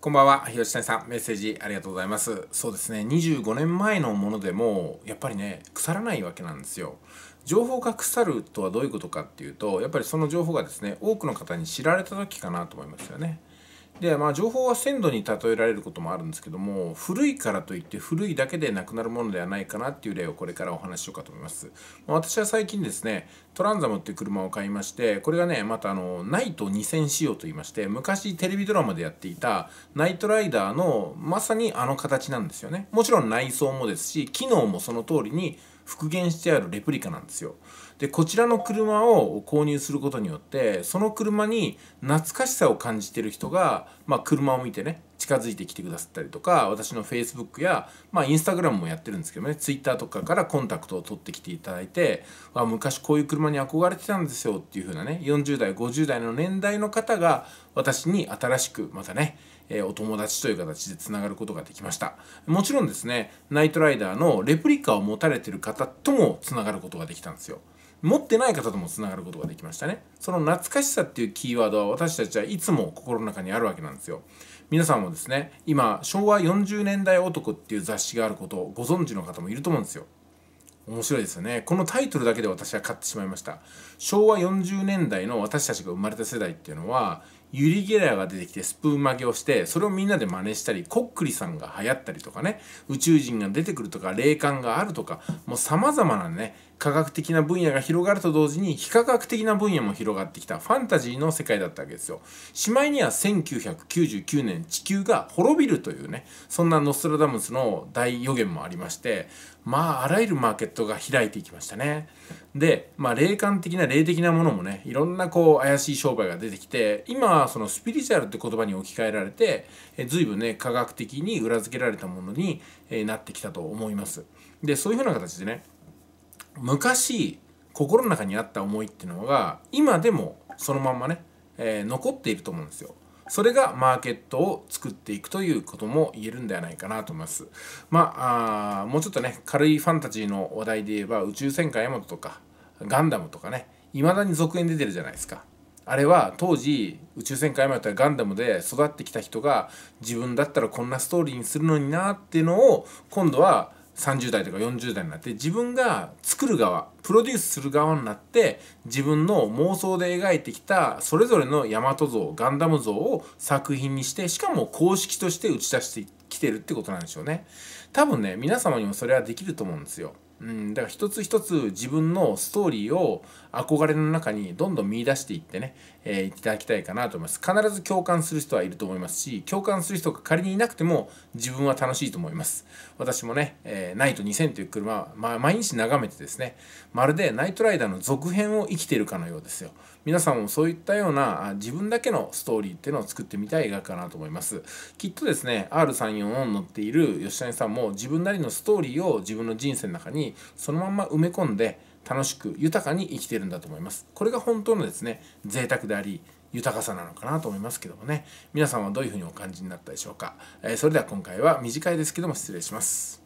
こんばんは、ひ広しさん、メッセージありがとうございます。そうですね、25年前のものでも、やっぱりね、腐らないわけなんですよ。情報が腐るとはどういうことかっていうと、やっぱりその情報がですね、多くの方に知られた時かなと思いますよね。でまあ、情報は鮮度に例えられることもあるんですけども古いからといって古いだけでなくなるものではないかなっていう例をこれからお話ししようかと思います、まあ、私は最近ですねトランザムっていう車を買いましてこれがねまたあのナイト2000仕様といいまして昔テレビドラマでやっていたナイトライダーのまさにあの形なんですよねもちろん内装もですし機能もその通りに復元してあるレプリカなんですよ。でこちらの車を購入することによってその車に懐かしさを感じている人が、まあ、車を見てね近づいてきてくださったりとか私の Facebook や、まあ、Instagram もやってるんですけどね Twitter とかからコンタクトを取ってきていただいて「あ昔こういう車に憧れてたんですよ」っていう風なね40代50代の年代の方が私に新しくまたねえお友達という形でつがることができましたもちろんですねナイトライダーのレプリカを持たれてる方ともつながることができたんですよ持ってない方ともつながることができましたねその懐かしさっていうキーワードは私たちはいつも心の中にあるわけなんですよ皆さんもですね今「昭和40年代男」っていう雑誌があることをご存知の方もいると思うんですよ面白いですよねこのタイトルだけで私は買ってしまいました昭和40年代の私たちが生まれた世代っていうのはユリ・ゲラーが出てきてスプーン曲げをしてそれをみんなで真似したりコックリさんが流行ったりとかね宇宙人が出てくるとか霊感があるとかもうさまざまなね科学的な分野が広がると同時に非科学的な分野も広がってきたファンタジーの世界だったわけですよ。しまいには1999年地球が滅びるというねそんなノストラダムスの大予言もありましてまああらゆるマーケットが開いていきましたね。で、まあ、霊感的な霊的なものもねいろんなこう怪しい商売が出てきて今あそのスピリチュアルって言葉に置き換えられて、え随分ね科学的に裏付けられたものに、えなってきたと思います。でそういうふうな形でね昔心の中にあった思いっていうのが今でもそのまんまね、えー、残っていると思うんですよ。それがマーケットを作っていくということも言えるんではないかなと思います。まあ、あもうちょっとね、軽いファンタジーの話題で言えば、宇宙戦艦ヤマトとか、ガンダムとかね、未だに続編出てるじゃないですか。あれは当時宇宙戦艦ヤマトやガンダムで育ってきた人が自分だったらこんなストーリーにするのになっていうのを今度は30代とか40代になって自分が作る側プロデュースする側になって自分の妄想で描いてきたそれぞれのヤマト像ガンダム像を作品にしてしかも公式として打ち出してきてるってことなんでしょうね多分ね皆様にもそれはできると思うんですようん、だから一つ一つ自分のストーリーを憧れの中にどんどん見出していってね、えー、いただきたいかなと思います。必ず共感する人はいると思いますし、共感する人が仮にいなくても自分は楽しいと思います。私もね、えー、ナイト2000という車まあ、毎日眺めてですね、まるでナイトライダーの続編を生きているかのようですよ。皆さんもそういったような自分だけのストーリーっていうのを作ってみたい映画かなと思います。きっとですね、R34 を乗っている吉谷さんも自分なりのストーリーを自分の人生の中にそのまんま埋め込んで楽しく豊かに生きてるんだと思いますこれが本当のですね贅沢であり豊かさなのかなと思いますけどもね皆さんはどういうふうにお感じになったでしょうか、えー、それでは今回は短いですけども失礼します